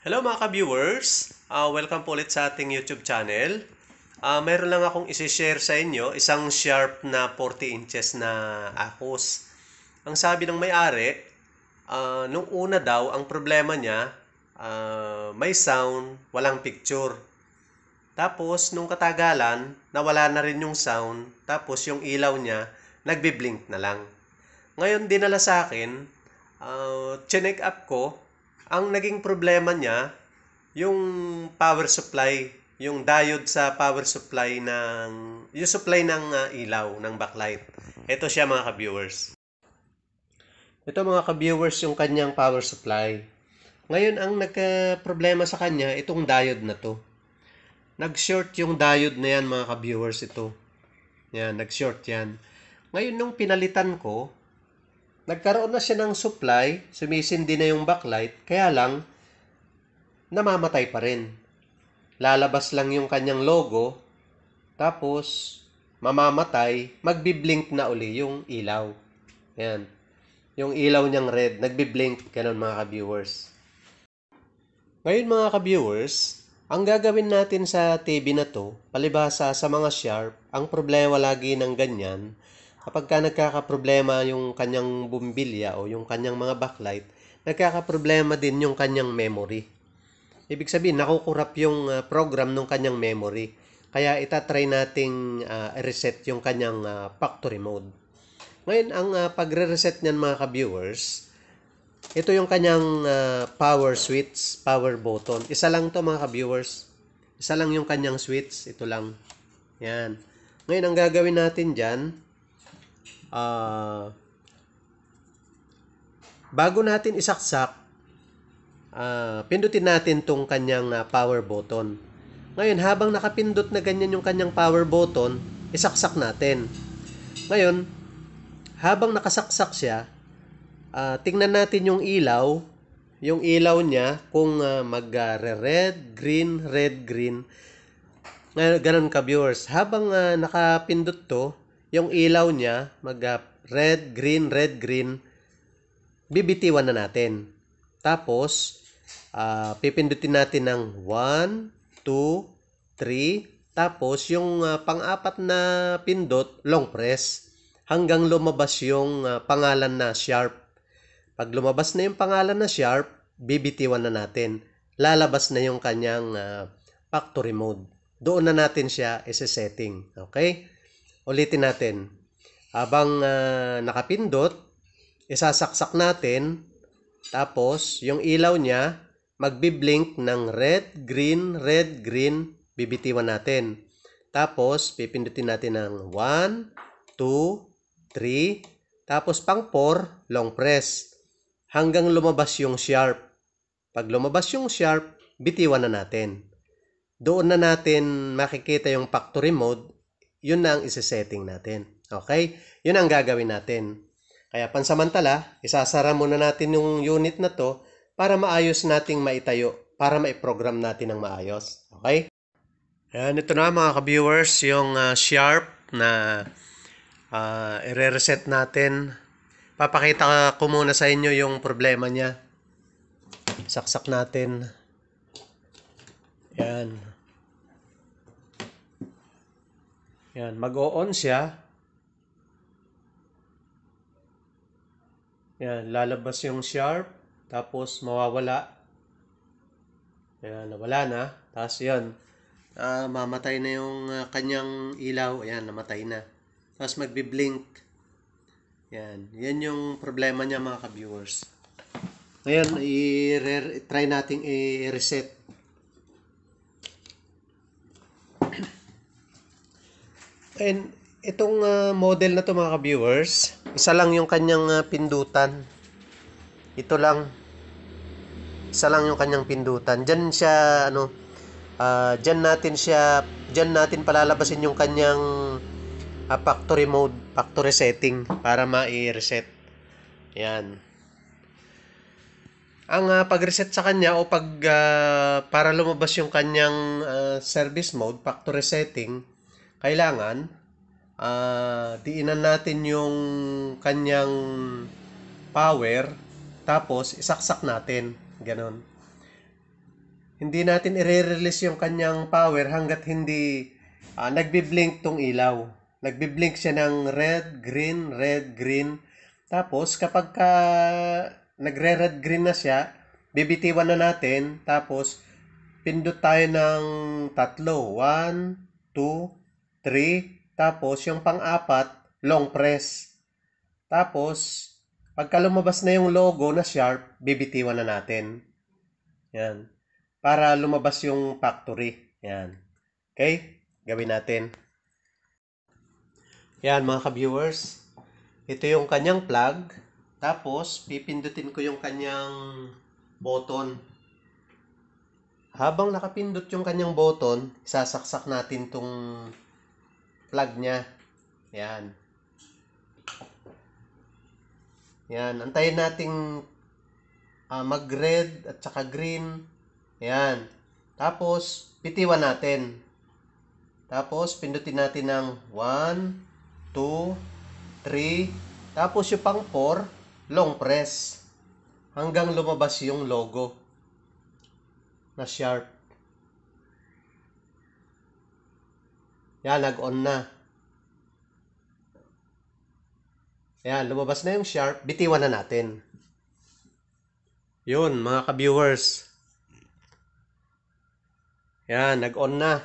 Hello mga ka-viewers! Uh, welcome po ulit sa ating YouTube channel. Uh, meron lang akong isi-share sa inyo, isang sharp na 40 inches na akos. Ang sabi ng may-ari, uh, nung una daw, ang problema niya, uh, may sound, walang picture. Tapos, nung katagalan, nawala na rin yung sound, tapos yung ilaw niya, nagbiblink na lang. Ngayon, dinala sa akin, uh, chinek up ko, ang naging problema niya, yung power supply, yung diode sa power supply ng, yung supply ng uh, ilaw, ng backlight. Ito siya mga ka-viewers. Ito mga ka-viewers yung kanyang power supply. Ngayon ang nagka-problema sa kanya, itong diode na to. Nag-short yung diode na yan mga ka-viewers ito. Yan, nag-short yan. Ngayon nung pinalitan ko, nagkaroon na siya ng supply, sumisindi na yung backlight, kaya lang, namamatay pa rin. Lalabas lang yung kanyang logo, tapos, mamamatay, magbiblink na uli yung ilaw. Yan. Yung ilaw niyang red, nagbiblink, ganun mga ka-viewers. Ngayon mga ka-viewers, ang gagawin natin sa TV na to, palibhasa sa mga sharp, ang problema lagi ng ganyan, kapag ka nagkakaproblema yung kanyang bumbilya o yung kanyang mga backlight, nagkakaproblema din yung kanyang memory. Ibig sabihin, nakukurap yung uh, program ng kanyang memory. Kaya itatry nating uh, ah, reset yung kanyang uh, factory mode. Ngayon, ang uh, pagre-reset niyan mga ka-viewers, ito yung kanyang uh, power switch, power button. Isa lang to mga ka-viewers. Isa lang yung kanyang switch. Ito lang. Yan. Ngayon, ang gagawin natin dyan, uh, bago natin isaksak, uh, pindutin natin tong kanyang uh, power button. Ngayon, habang nakapindot na ganyan yung kanyang power button, isaksak natin. Ngayon, habang nakasaksak siya, uh, tingnan natin yung ilaw, yung ilaw niya kung uh, mag-red, green, red, green. Ngayon, ganun ka viewers. Habang uh, nakapindot to, yung ilaw niya, mag ah, red, green, red, green, bibitiwan na natin. Tapos, uh, pipindutin natin ng 1, 2, 3, tapos yung uh, pang-apat na pindot, long press, hanggang lumabas yung uh, pangalan na sharp. Pag lumabas na yung pangalan na sharp, bibitiwan na natin. Lalabas na yung kanyang uh, factory mode. Doon na natin siya isi-setting. Okay? Ulitin natin. Habang uh, nakapindot, isasaksak natin. Tapos, yung ilaw niya, magbiblink ng red, green, red, green. Bibitiwan natin. Tapos, pipindutin natin ng 1, 2, 3. Tapos, pang 4, long press. Hanggang lumabas yung sharp. Pag lumabas yung sharp, bitiwan na natin. Doon na natin makikita yung factory mode yun na ang isesetting natin. Okay? Yun ang gagawin natin. Kaya pansamantala, isasara muna natin yung unit na to para maayos nating maitayo, para maiprogram natin ng maayos. Okay? Ayan, ito na mga ka-viewers, yung uh, sharp na uh, ah, i-reset natin. Papakita ko muna sa inyo yung problema niya. Saksak natin. Ayan. Yan, mag-o-on siya. Yan, lalabas yung sharp, tapos mawawala. Yan, nawala na. Tapos yan, uh, ah, mamatay na yung uh, kanyang ilaw. Ayan, namatay na. Tapos magbi-blink. Yan, yan yung problema niya mga ka-viewers. Ngayon, i-try nating i-reset And itong uh, model na to mga ka-viewers, isa lang yung kanyang uh, pindutan. Ito lang. Isa lang yung kanyang pindutan. Diyan siya ano uh, diyan natin siya diyan natin palalabasin yung kanyang uh, factory mode, factory setting para ma-reset. Yan. Ang uh, pag-reset sa kanya o pag uh, para lumabas yung kanyang uh, service mode, factory setting, kailangan uh, ah, diinan natin yung kanyang power tapos isaksak natin. ganun Hindi natin i-release yung kanyang power hanggat hindi uh, nagbi-blink tong ilaw. Nagbi-blink siya ng red, green, red, green. Tapos kapag ka nagre-red green na siya, bibitiwan na natin. Tapos pindot tayo ng tatlo. 1, 2, 3, tapos yung pang-apat, long press. Tapos, pagka lumabas na yung logo na sharp, bibitiwan na natin. Yan. Para lumabas yung factory. Yan. Okay? Gawin natin. Yan mga ka-viewers. Ito yung kanyang plug. Tapos, pipindutin ko yung kanyang button. Habang nakapindot yung kanyang button, isasaksak natin tong plug niya. Yan. Yan. Antayin nating uh, mag-red at saka green. Yan. Tapos, pitiwan natin. Tapos, pindutin natin ng 1, 2, 3. Tapos, yung pang 4, long press. Hanggang lumabas yung logo na sharp. Yan, nag-on na. Yan, lumabas na yung sharp. Bitiwan na natin. Yun, mga ka-viewers. Yan, nag-on na.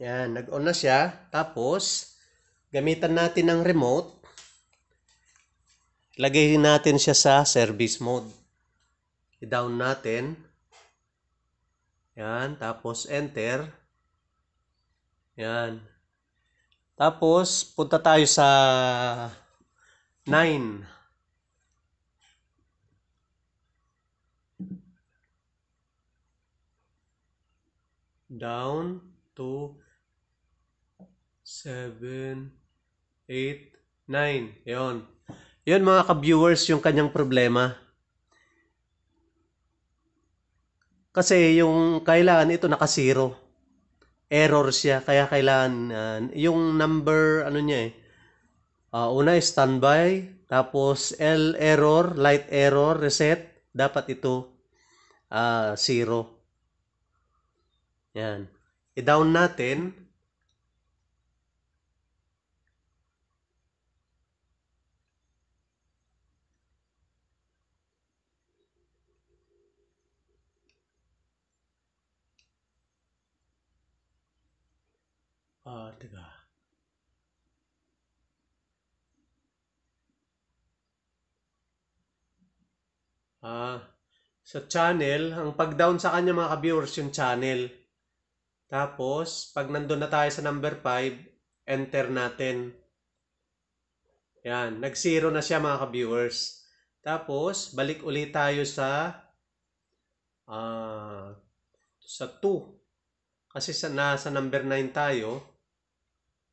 Yan, nag-on na siya. Tapos, gamitan natin ng remote. Lagay natin siya sa service mode. I-down natin. Yan. Tapos enter. Yan. Tapos, punta tayo sa 9. Down to 7, 8, 9. Yan. Yun mga ka-viewers yung kanyang problema. Kasi yung kailangan ito naka-zero. Error siya kaya kailangan uh, yung number ano niya eh. Uh, una standby, tapos L error, light error, reset, dapat ito uh, zero. Yan. I-down natin. Ah, teka. Ah, sa channel, ang pag-down sa kanya mga ka-viewers yung channel. Tapos, pag nandun na tayo sa number 5, enter natin. Yan, nag-zero na siya mga ka-viewers. Tapos, balik ulit tayo sa ah, sa 2. Kasi sa, nasa number 9 tayo.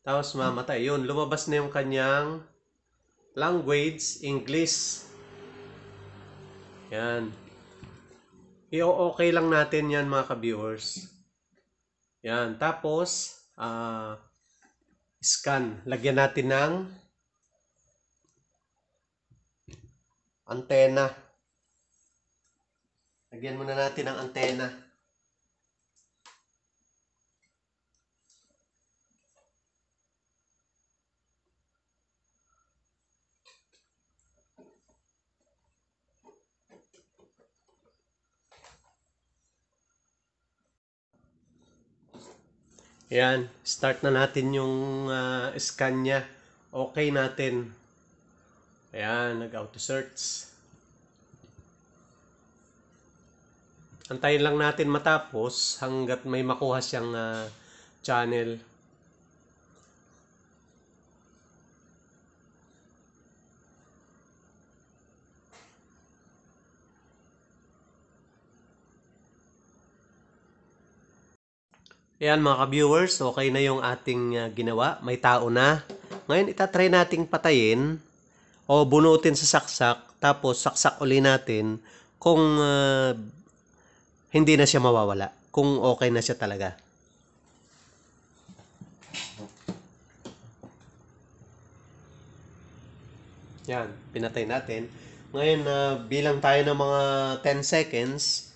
Tapos mamatay. Yun, lumabas na yung kanyang language, English. Yan. I-okay lang natin yan mga ka-viewers. Yan. Tapos, uh, scan. Lagyan natin ng antena. Lagyan muna natin ng antena. Ayan, start na natin yung uh, scan niya. Okay natin. Ayan, nag-auto search. Antayin lang natin matapos hanggat may makuha siyang uh, channel. Ayan mga ka-viewers, okay na yung ating uh, ginawa. May tao na. Ngayon itatry nating patayin o bunutin sa saksak tapos saksak uli natin kung uh, hindi na siya mawawala. Kung okay na siya talaga. Yan, pinatay natin. Ngayon, uh, bilang tayo ng mga 10 seconds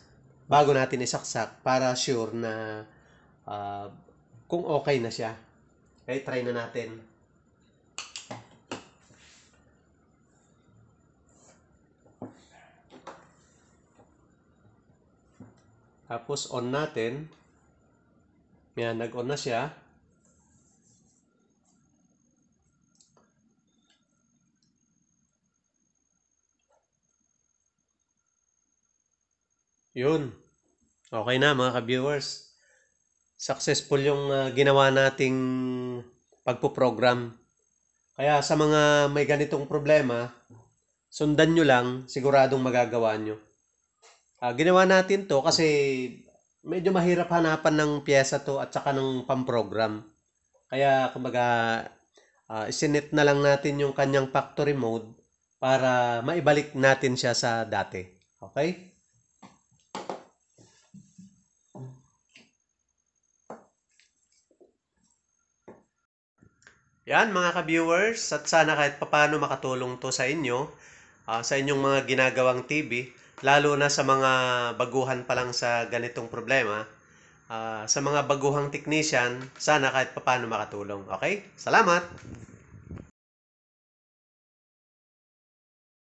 bago natin isaksak para sure na uh, kung okay na siya. Eh, try na natin. Tapos on natin. Yan, nag-on na siya. Yun. Okay na mga ka-viewers successful yung uh, ginawa nating pagpo-program. Kaya sa mga may ganitong problema, sundan nyo lang, siguradong magagawa nyo. Uh, ginawa natin to kasi medyo mahirap hanapan ng pyesa to at saka ng pamprogram. Kaya kumbaga uh, ah, isinit na lang natin yung kanyang factory mode para maibalik natin siya sa dati. Okay? Yan mga ka-viewers, at sana kahit papano makatulong to sa inyo, uh, sa inyong mga ginagawang TV, lalo na sa mga baguhan pa lang sa ganitong problema, uh, sa mga baguhang technician, sana kahit papano makatulong. Okay? Salamat!